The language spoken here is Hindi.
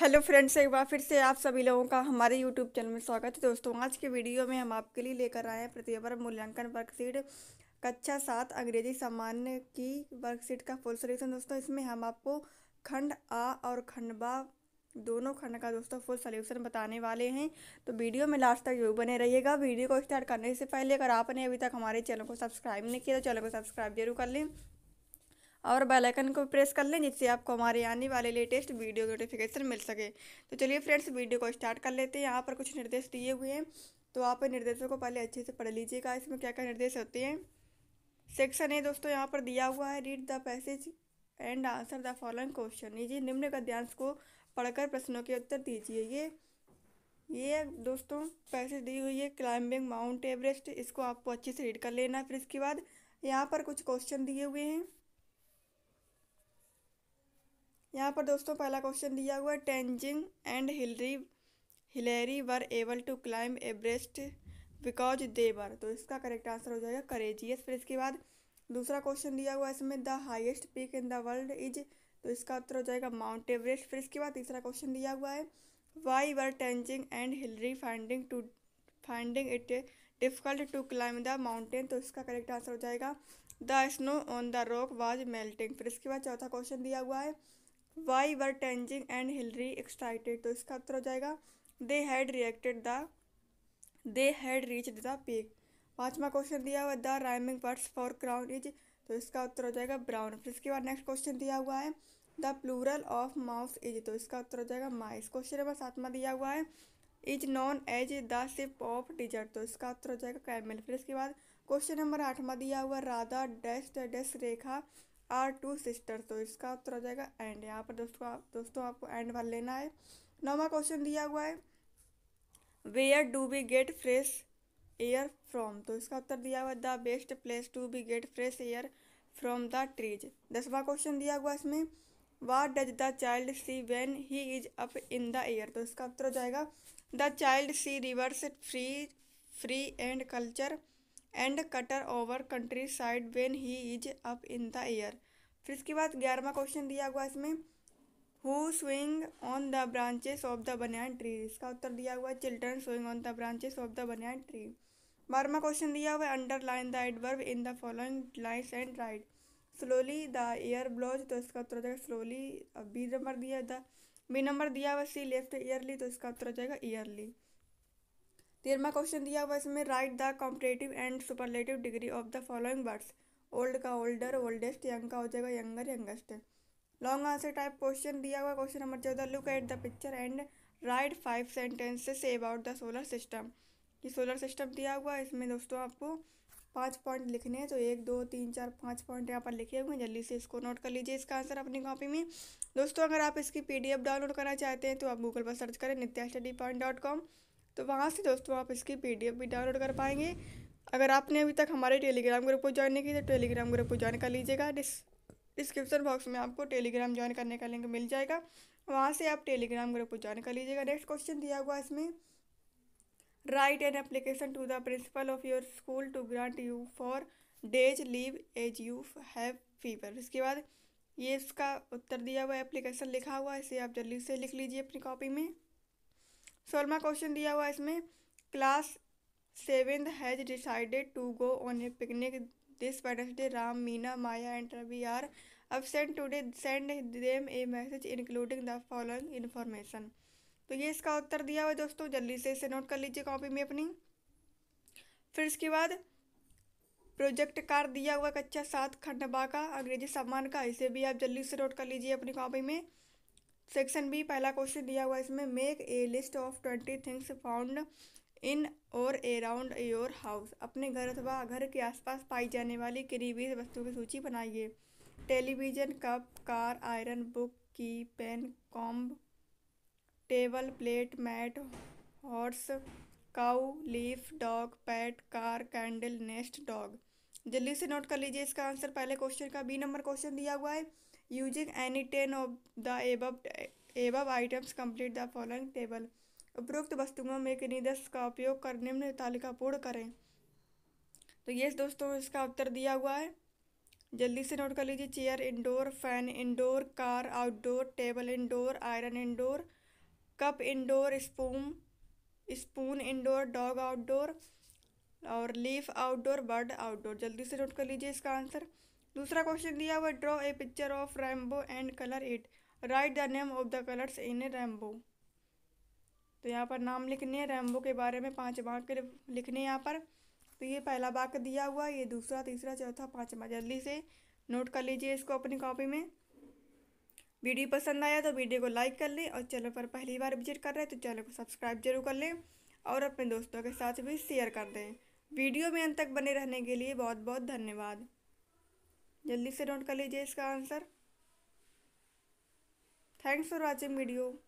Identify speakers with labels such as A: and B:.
A: हेलो फ्रेंड्स एक बार फिर से आप सभी लोगों का हमारे यूट्यूब चैनल में स्वागत है दोस्तों आज के वीडियो में हम आपके लिए लेकर आए हैं प्रतियोवर मूल्यांकन वर्कशीट कक्षा सात अंग्रेजी सामान्य की वर्कशीट का फुल सोल्यूशन दोस्तों इसमें हम आपको खंड आ और खंड बा दोनों खंड का दोस्तों फुल सोल्यूशन बताने वाले हैं तो वीडियो में लास्ट तक जरूर बने रहिएगा वीडियो को स्टार्ट करने से पहले अगर आपने अभी तक हमारे चैनल को सब्सक्राइब नहीं किया तो चैनल को सब्सक्राइब जरूर कर लें और बेल आइकन को प्रेस कर लें जिससे आपको हमारे आने वाले लेटेस्ट वीडियो नोटिफिकेशन मिल सके तो चलिए फ्रेंड्स वीडियो को स्टार्ट कर लेते हैं यहाँ पर कुछ निर्देश दिए हुए हैं तो आप निर्देशों को पहले अच्छे से पढ़ लीजिएगा इसमें क्या क्या निर्देश होते हैं सेक्शन ए दोस्तों यहाँ पर दिया हुआ है read the passage and answer the following question जी निम्न गद्यांश को पढ़कर प्रश्नों के उत्तर दीजिए ये ये दोस्तों पैसेज दी हुई है क्लाइंबिंग माउंट एवरेस्ट इसको आपको अच्छे से रीड कर लेना फिर इसके बाद यहाँ पर कुछ क्वेश्चन दिए हुए हैं यहाँ पर दोस्तों पहला क्वेश्चन दिया हुआ है Tenzing and Hillary Hillary were able to climb Everest because they were तो इसका करेक्ट आंसर हो जाएगा करेजियस फिर इसके बाद दूसरा क्वेश्चन दिया हुआ है इसमें the highest peak in the world is तो इसका उत्तर हो जाएगा माउंट एवरेस्ट फिर इसके बाद तीसरा क्वेश्चन दिया हुआ है why were Tenzing and Hillary finding to finding it difficult to climb the mountain तो इसका करेक्ट आंसर हो जाएगा the snow on the rock was melting फिर इसके बाद चौथा क्वेश्चन दिया हुआ है why were Tenzing and Hillary excited तो इसका उत्तर हो जाएगा they had reacted the they had reach the peak पांचवा क्वेश्चन दिया हुआ the rhyming words for crown is तो इसका उत्तर हो जाएगा ब्राउन फिर इसके बाद नेक्स्ट क्वेश्चन दिया हुआ है the plural of mouse is तो इसका उत्तर हो जाएगा माइस क्वेश्चन नंबर सातवा दिया हुआ है is known as the ship of desert तो इसका उत्तर हो जाएगा कैमल फिर इसके बाद क्वेश्चन नंबर आठवा दिया हुआ राधा डेस्ट डेस्ट रेखा आर टू सिस्टर्स तो इसका उत्तर हो जाएगा एंड यहाँ पर दोस्तों आप दोस्तों आपको एंड वाला लेना है नौवा क्वेश्चन दिया हुआ है where do we get fresh air from तो इसका उत्तर दिया हुआ है the best place to be get fresh air from the trees दसवा क्वेश्चन दिया हुआ इसमें what does the child see when he is up in the air तो इसका उत्तर हो जाएगा the child see rivers free free and culture and cutter over countryside when he is up in the air फिर इसके बाद ग्यारहवा क्वेश्चन दिया हुआ इसमें who swing on the branches of the banyan tree इसका उत्तर दिया हुआ है children swing on the branches of the banyan tree बारहवा क्वेश्चन दिया हुआ है underline the adverb in the following lines and write slowly the air blows तो इसका उत्तर हो जाएगा स्लोली बी नंबर दिया द बी नंबर दिया हुआ सी लेफ्ट ईयरली तो इसका उत्तर हो जाएगा ईयरली तेरहवा क्वेश्चन दिया हुआ इसमें write the competitive and superlative degree of the following words old का ओल्डर ओल्डेस्ट यंग का हो जाएगा younger youngest long answer type question दिया हुआ क्वेश्चन नंबर चौदह look at the picture and write five sentences about the solar system ये सोलर सिस्टम दिया हुआ है इसमें दोस्तों आपको पाँच पॉइंट लिखने हैं तो एक दो तीन चार पाँच पॉइंट यहाँ पर लिखे हुए हैं जल्दी से इसको नोट कर लीजिए इसका आंसर अपनी कॉपी में दोस्तों अगर आप इसकी पीडीएफ डाउनलोड करना चाहते हैं तो आप गूगल पर सर्च करें Nitya study point dot com तो वहाँ से दोस्तों आप इसकी पी भी डाउनलोड कर पाएंगे अगर आपने अभी तक हमारे टेलीग्राम ग्रुप को ज्वाइन नहीं किया तो टेलीग्राम ग्रुप को ज्वाइन कर लीजिएगा डिस डिस्क्रिप्शन बॉक्स में आपको टेलीग्राम ज्वाइन करने का लिंक मिल जाएगा वहाँ से आप टेलीग्राम ग्रुप को ज्वाइन कर लीजिएगा नेक्स्ट क्वेश्चन दिया हुआ इसमें write an application to the principal of your school to grant you four days leave as you have fever इसके बाद ये इसका उत्तर दिया हुआ एप्लीकेशन लिखा हुआ इसे आप जल्दी से लिख लीजिए अपनी कॉपी में सोलवा क्वेश्चन दिया हुआ इसमें class seventh has decided to go on a picnic this Wednesday Ram Meena Maya and Ravi are अब send today send them a message including the following information तो ये इसका उत्तर दिया हुआ दोस्तों जल्दी से इसे नोट कर लीजिए कॉपी में अपनी फिर इसके बाद प्रोजेक्ट कार दिया हुआ कच्चा सात खंडबा का अंग्रेजी सामान का इसे भी आप जल्दी से नोट कर लीजिए अपनी कॉपी में सेक्शन बी पहला क्वेश्चन दिया हुआ है इसमें make a list of twenty things found in और अराउंड योर हाउस अपने घर अथवा घर के आसपास पाई जाने वाली करीबी वस्तुओं की सूची बनाइए television cup car iron book की pen comb table plate mat horse cow leaf dog pet car candle nest dog जल्दी से नोट कर लीजिए इसका आंसर पहले क्वेश्चन का बी नंबर क्वेश्चन दिया हुआ है using any ten of the above एवं items complete the following table उपरोक्त वस्तुओं में किन्हीं दस का उपयोग कर निम्न तालिका पूर्ण करें तो ये दोस्तों इसका उत्तर दिया हुआ है जल्दी से नोट कर लीजिए chair indoor fan indoor car outdoor table indoor iron indoor cup indoor spoon spoon indoor dog outdoor और लीफ आउटडोर बर्ड आउटडोर जल्दी से नोट कर लीजिए इसका आंसर दूसरा क्वेश्चन दिया हुआ draw a picture of rainbow and colour it write the name of the colours in a rainbow तो यहाँ पर नाम लिखने रैम्बो के बारे में पांच वाक्य लिखने यहाँ पर तो ये पहला वाक्य दिया हुआ ये दूसरा तीसरा चौथा पाँचवा जल्दी से नोट कर लीजिए इसको अपनी कॉपी में वीडियो पसंद आया तो वीडियो को लाइक कर लें और चैनल पर पहली बार विजिट कर रहे हैं तो चैनल को सब्सक्राइब जरूर कर लें और अपने दोस्तों के साथ भी शेयर कर दें वीडियो में अंत तक बने रहने के लिए बहुत बहुत धन्यवाद जल्दी से नोट कर लीजिए इसका answer thanks for watching video